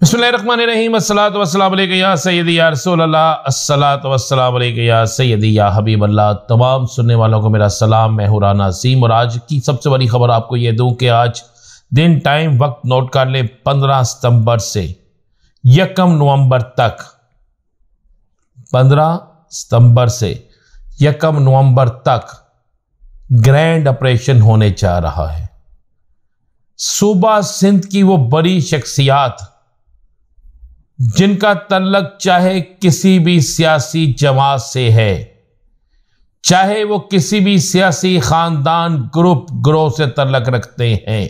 तमाम सुनने वालों को मेरा सलाम मैं हुराना सीम और आज की सबसे बड़ी खबर आपको ये दूं कि आज दिन टाइम वक्त नोट कर ले पंद्रह सितंबर से यकम नवंबर तक पंद्रह सितंबर से यकम नवंबर तक ग्रैंड ऑपरेशन होने जा रहा है सूबा सिंध की वो बड़ी शख्सियात जिनका तल्लक चाहे किसी भी सियासी जमात से है चाहे वो किसी भी सियासी ख़ानदान ग्रुप ग्रोह से तल्लक रखते हैं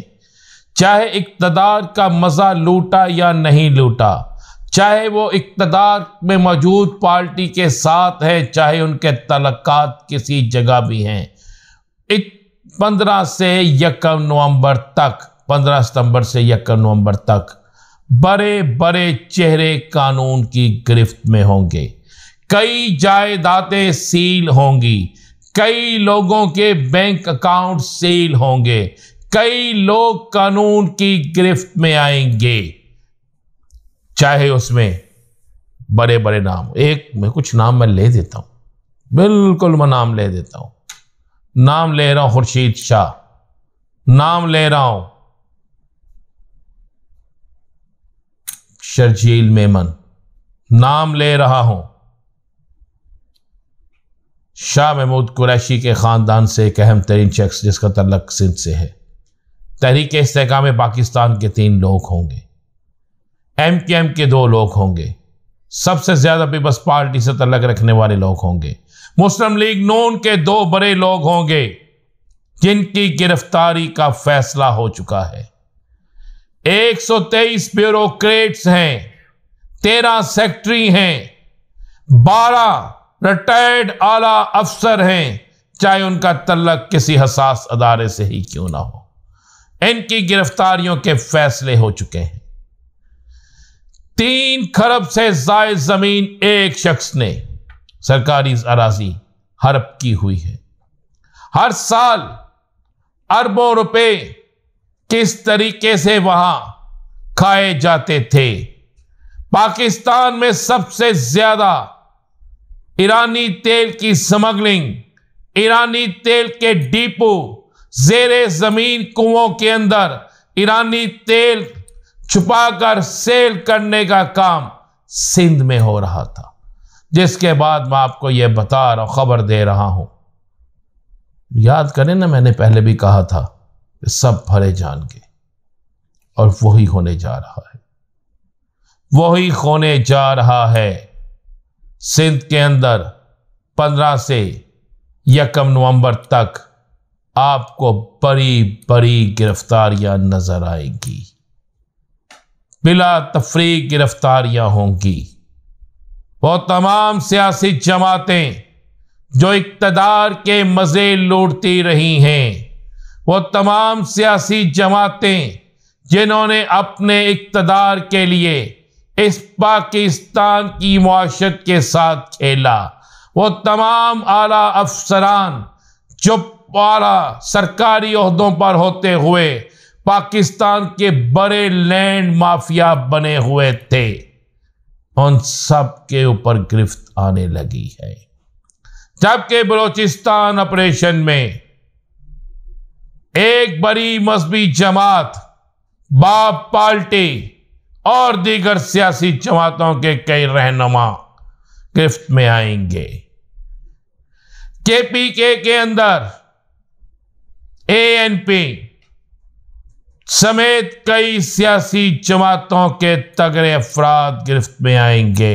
चाहे इकतदार का मज़ा लूटा या नहीं लूटा चाहे वो इकतदार में मौजूद पार्टी के साथ है चाहे उनके तलक़ात किसी जगह भी हैं पंद्रह से यकम नवंबर तक पंद्रह सितंबर से यकम नवंबर तक बड़े बड़े चेहरे कानून की गिरफ्त में होंगे कई जायदादें सील होंगी कई लोगों के बैंक अकाउंट सील होंगे कई लोग कानून की गिरफ्त में आएंगे चाहे उसमें बड़े बड़े नाम एक मैं कुछ नाम मैं ले देता हूं बिल्कुल मैं नाम ले देता हूं नाम ले रहा हूं खुर्शीद शाह नाम ले रहा हूं शर्जील मेमन नाम ले रहा हूं शाह महमूद कुरैशी के ख़ानदान से एक अहम तरीन शख्स जिसका तलक सिंध से है तहरीक इसकाम पाकिस्तान के तीन लोग होंगे एम के एम के दो लोग होंगे सबसे ज़्यादा पीपल्स पार्टी से तलक रखने वाले लोग होंगे मुस्लिम लीग नून के दो बड़े लोग होंगे जिनकी गिरफ्तारी का फैसला हो चुका है 123 ब्यूरोक्रेट्स हैं तेरह सेक्रेटरी हैं बारह रिटायर्ड आला अफसर हैं चाहे उनका तल्लक किसी हसास अदारे से ही क्यों ना हो इनकी गिरफ्तारियों के फैसले हो चुके हैं तीन खरब से जायद जमीन एक शख्स ने सरकारी अराजी हड़प की हुई है हर साल अरबों रुपए किस तरीके से वहां खाए जाते थे पाकिस्तान में सबसे ज्यादा ईरानी तेल की स्मगलिंग ईरानी तेल के डीपो जेरे जमीन कुओं के अंदर ईरानी तेल छुपाकर सेल करने का काम सिंध में हो रहा था जिसके बाद मैं आपको यह बता रहा खबर दे रहा हूं याद करें ना मैंने पहले भी कहा था सब भरे के और वही होने जा रहा है वही होने जा रहा है सिंध के अंदर पंद्रह से यकम नवंबर तक आपको बड़ी बड़ी गिरफ्तारियां नजर आएंगी बिला तफरी गिरफ्तारियां होंगी वो तमाम सियासी जमातें जो इकतदार के मज़े लूटती रही हैं वो तमाम सियासी जमातें जिन्होंने अपने इकतदार के लिए इस पाकिस्तान की मुआशत के साथ खेला वो तमाम आला अफसरान जो आला सरकारी अहदों पर होते हुए पाकिस्तान के बड़े लैंड माफिया बने हुए थे उन सब के ऊपर गिरफ्त आने लगी है जबकि बलोचिस्तान ऑपरेशन में एक बड़ी मजहबी जमात बाप पार्टी और दीगर सियासी जमातों के कई रहनुमा गिफ्ट में आएंगे केपीके के अंदर एएनपी समेत कई सियासी जमातों के तगड़े अफराद गिरफ्त में आएंगे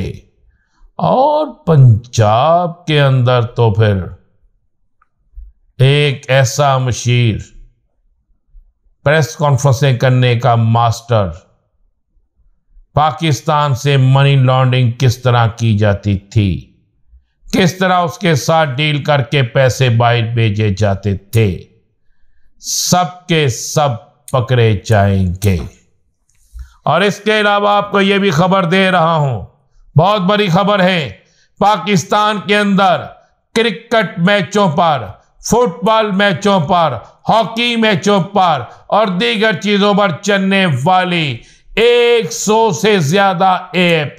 और पंजाब के अंदर तो फिर एक ऐसा मशीर प्रेस कॉन्फ्रेंसें करने का मास्टर पाकिस्तान से मनी लॉन्ड्रिंग किस तरह की जाती थी किस तरह उसके साथ डील करके पैसे बाहर भेजे जाते थे सबके सब पकड़े जाएंगे और इसके अलावा आपको यह भी खबर दे रहा हूं बहुत बड़ी खबर है पाकिस्तान के अंदर क्रिकेट मैचों पर फुटबॉल मैचों पर हॉकी मैचों पर और दीगर चीज़ों पर चलने वाली 100 से ज़्यादा ऐप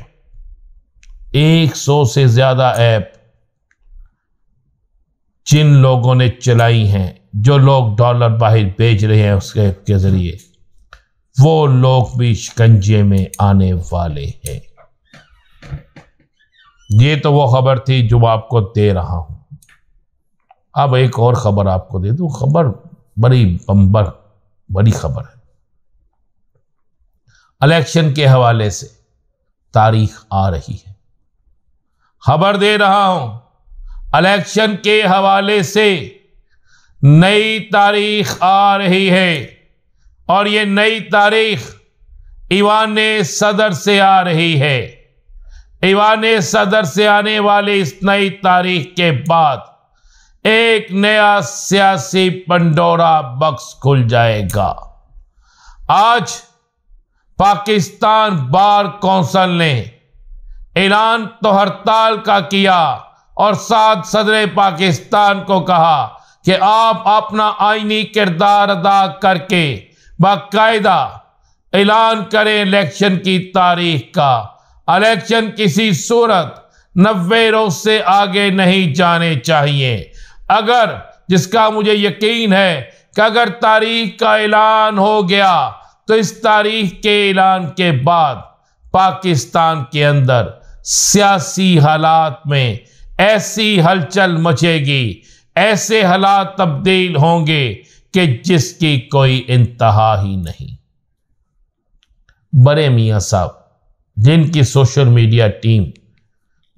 100 से ज़्यादा ऐप जिन लोगों ने चलाई हैं जो लोग डॉलर बाहर बेच रहे हैं उसके ऐप के ज़रिए वो लोग भी शिकंजे में आने वाले हैं ये तो वो खबर थी जो आपको दे रहा हूं अब एक और ख़बर आपको दे दू खबर बड़ी बंबर बड़ी खबर है इलेक्शन के हवाले से तारीख आ रही है खबर दे रहा हूं इलेक्शन के हवाले से नई तारीख आ रही है और ये नई तारीख ईवान सदर से आ रही है ईवान सदर से आने वाली इस नई तारीख के बाद एक नया सियासी पंडोरा बक्स खुल जाएगा आज पाकिस्तान बार कौंसल ने ऐलान तो हड़ताल का किया और साथ सदर पाकिस्तान को कहा कि आप अपना आईनी किरदार अदा करके बाकायदा ऐलान करें इलेक्शन की तारीख का इलेक्शन किसी सूरत नब्बे रोज से आगे नहीं जाने चाहिए अगर जिसका मुझे यकीन है कि अगर तारीख का ऐलान हो गया तो इस तारीख के ऐलान के बाद पाकिस्तान के अंदर सियासी हालात में ऐसी हलचल मचेगी ऐसे हालात तब्दील होंगे कि जिसकी कोई इंतहा ही नहीं बड़े मियाँ साहब जिनकी सोशल मीडिया टीम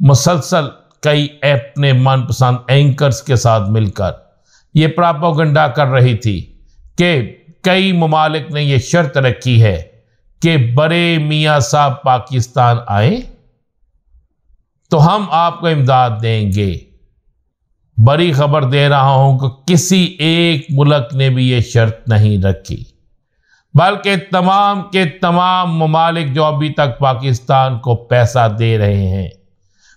मुसलसल कई ऐप ने मनपसंद एंकर्स के साथ मिलकर ये प्रापोगंडा कर रही थी कि कई ममालिक ने यह शर्त रखी है कि बड़े मियाँ साहब पाकिस्तान आए तो हम आपको इमदाद देंगे बड़ी खबर दे रहा हूं कि किसी एक मुल्क ने भी ये शर्त नहीं रखी बल्कि तमाम के तमाम ममालिक जो अभी तक पाकिस्तान को पैसा दे रहे हैं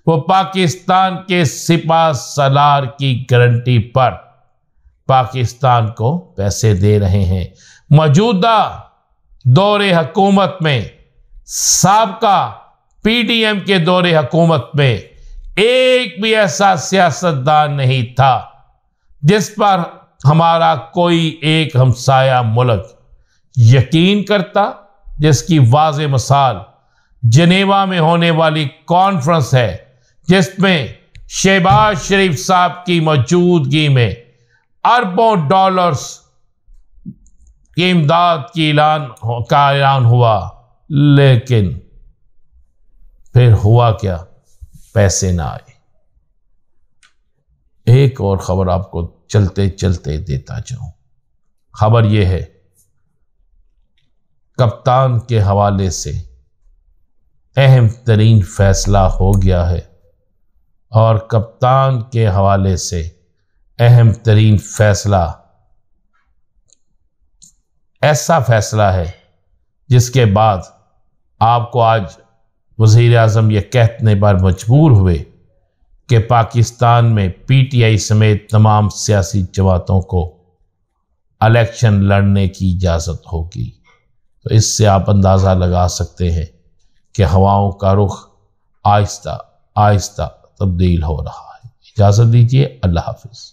वो पाकिस्तान के सिपा सलार की गारंटी पर पाकिस्तान को पैसे दे रहे हैं मौजूदा दौर हकूमत में सबका पीडीएम के दौरे हकूमत में एक भी ऐसा सियासतदान नहीं था जिस पर हमारा कोई एक हमसाया मुल्क यकीन करता जिसकी वाज मिसाल जनेवा में होने वाली कॉन्फ्रेंस है जिसमें शहबाज शरीफ साहब की मौजूदगी में अरबों डॉलर्स की इमदाद की ऐलान का ऐलान हुआ लेकिन फिर हुआ क्या पैसे ना आए एक और खबर आपको चलते चलते देता जाऊं खबर यह है कप्तान के हवाले से अहम तरीन फैसला हो गया है और कप्तान के हवाले से अहम तरीन फैसला ऐसा फैसला है जिसके बाद आपको आज वज़ी अजम ये कहने पर मजबूर हुए कि पाकिस्तान में पी टी आई समेत तमाम सियासी जमातों को इलेक्शन लड़ने की इजाज़त होगी तो इससे आप अंदाज़ा लगा सकते हैं कि हवाओं का रुख आहिस्ता आहिस्ता तब्दील हो रहा है इजाज़त दीजिए अल्लाह हाफिज़